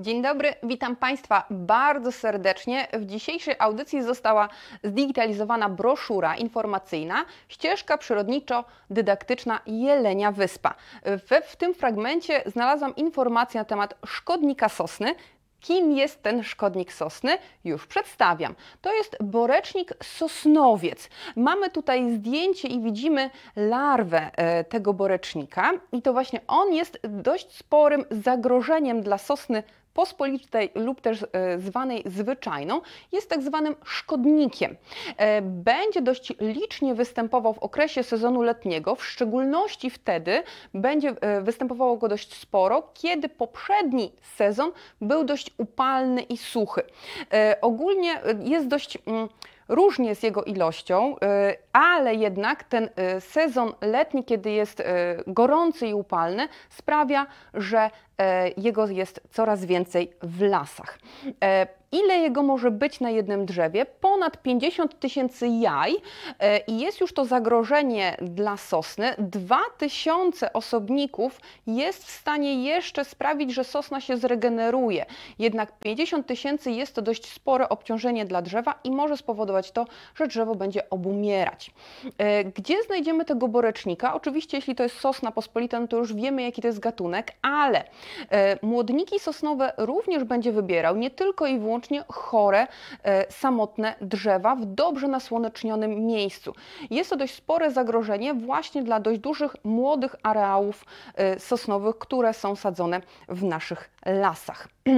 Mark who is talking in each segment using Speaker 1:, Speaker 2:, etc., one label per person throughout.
Speaker 1: Dzień dobry, witam Państwa bardzo serdecznie. W dzisiejszej audycji została zdigitalizowana broszura informacyjna Ścieżka przyrodniczo-dydaktyczna Jelenia Wyspa. w tym fragmencie znalazłam informację na temat szkodnika sosny, Kim jest ten szkodnik sosny? Już przedstawiam. To jest borecznik sosnowiec. Mamy tutaj zdjęcie i widzimy larwę e, tego borecznika i to właśnie on jest dość sporym zagrożeniem dla sosny pospolitej lub też e, zwanej zwyczajną, jest tak zwanym szkodnikiem. E, będzie dość licznie występował w okresie sezonu letniego, w szczególności wtedy będzie e, występowało go dość sporo, kiedy poprzedni sezon był dość upalny i suchy. Ogólnie jest dość mm, różnie z jego ilością, y, ale jednak ten y, sezon letni, kiedy jest y, gorący i upalny, sprawia, że jego jest coraz więcej w lasach ile jego może być na jednym drzewie, ponad 50 tysięcy jaj e, i jest już to zagrożenie dla sosny. 2000 osobników jest w stanie jeszcze sprawić, że sosna się zregeneruje. Jednak 50 tysięcy jest to dość spore obciążenie dla drzewa i może spowodować to, że drzewo będzie obumierać. E, gdzie znajdziemy tego borecznika? Oczywiście, jeśli to jest sosna pospolita, no to już wiemy, jaki to jest gatunek, ale e, młodniki sosnowe również będzie wybierał, nie tylko i wyłącznie wyłącznie chore, e, samotne drzewa w dobrze nasłonecznionym miejscu. Jest to dość spore zagrożenie właśnie dla dość dużych, młodych areałów e, sosnowych, które są sadzone w naszych lasach.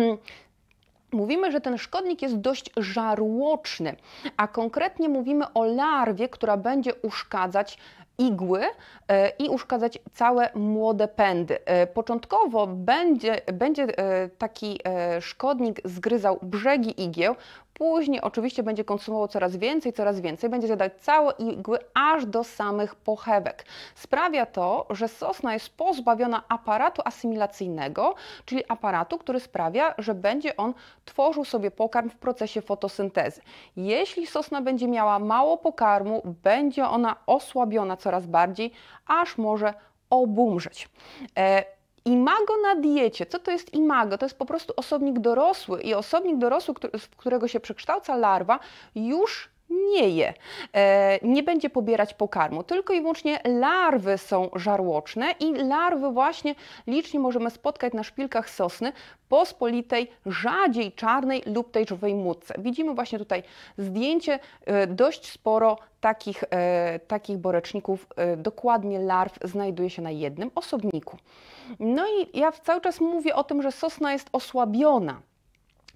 Speaker 1: Mówimy, że ten szkodnik jest dość żarłoczny, a konkretnie mówimy o larwie, która będzie uszkadzać igły e, i uszkadzać całe młode pędy. E, początkowo będzie, będzie e, taki szkodnik zgryzał brzegi igieł, Później oczywiście będzie konsumował coraz więcej, coraz więcej, będzie zjadać całe igły aż do samych pochewek. Sprawia to, że sosna jest pozbawiona aparatu asymilacyjnego, czyli aparatu, który sprawia, że będzie on tworzył sobie pokarm w procesie fotosyntezy. Jeśli sosna będzie miała mało pokarmu, będzie ona osłabiona coraz bardziej, aż może obumrzeć. E imago na diecie. Co to jest imago? To jest po prostu osobnik dorosły i osobnik dorosły, w z którego się przekształca larwa, już nie je, e, nie będzie pobierać pokarmu. Tylko i wyłącznie larwy są żarłoczne i larwy właśnie licznie możemy spotkać na szpilkach sosny pospolitej, rzadziej czarnej lub tej tejżowej mutce. Widzimy właśnie tutaj zdjęcie, e, dość sporo takich, e, takich boreczników, dokładnie larw znajduje się na jednym osobniku. No i ja cały czas mówię o tym, że sosna jest osłabiona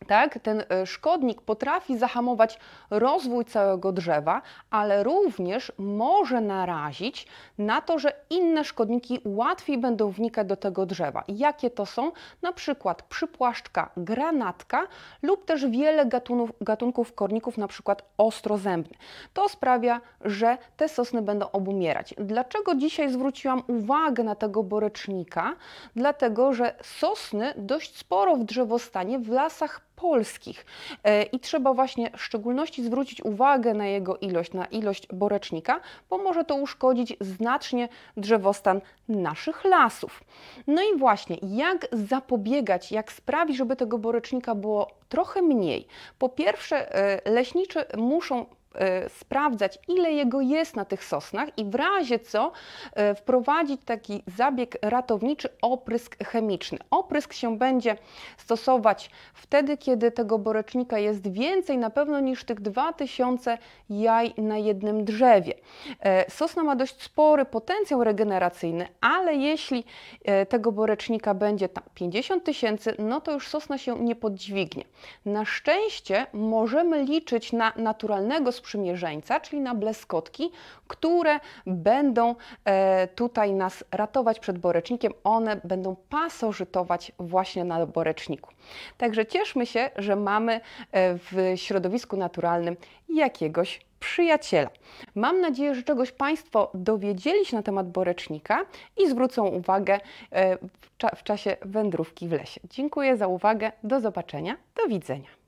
Speaker 1: tak, ten e, szkodnik potrafi zahamować rozwój całego drzewa, ale również może narazić na to, że inne szkodniki łatwiej będą wnikać do tego drzewa. Jakie to są? Na przykład przypłaszczka, granatka lub też wiele gatunów, gatunków korników, na przykład ostrozębny. To sprawia, że te sosny będą obumierać. Dlaczego dzisiaj zwróciłam uwagę na tego borecznika? Dlatego, że sosny dość sporo w drzewostanie w lasach polskich. E, I trzeba właśnie w szczególności zwrócić uwagę na jego ilość, na ilość borecznika, bo może to uszkodzić znacznie drzewostan naszych lasów. No i właśnie, jak zapobiegać, jak sprawić, żeby tego borecznika było trochę mniej? Po pierwsze, e, leśniczy muszą E, sprawdzać, ile jego jest na tych sosnach i w razie co e, wprowadzić taki zabieg ratowniczy oprysk chemiczny. Oprysk się będzie stosować wtedy, kiedy tego borecznika jest więcej na pewno niż tych 2000 jaj na jednym drzewie. E, sosna ma dość spory potencjał regeneracyjny, ale jeśli tego borecznika będzie tam 50 tysięcy, no to już sosna się nie podźwignie Na szczęście możemy liczyć na naturalnego sprzymierzeńca, czyli na bleskotki, które będą e, tutaj nas ratować przed borecznikiem. One będą pasożytować właśnie na boreczniku. Także cieszmy się, że mamy e, w środowisku naturalnym jakiegoś przyjaciela. Mam nadzieję, że czegoś Państwo dowiedzieli się na temat borecznika i zwrócą uwagę e, w, czasie wędrówki w lesie. Dziękuję za uwagę, do zobaczenia, do widzenia.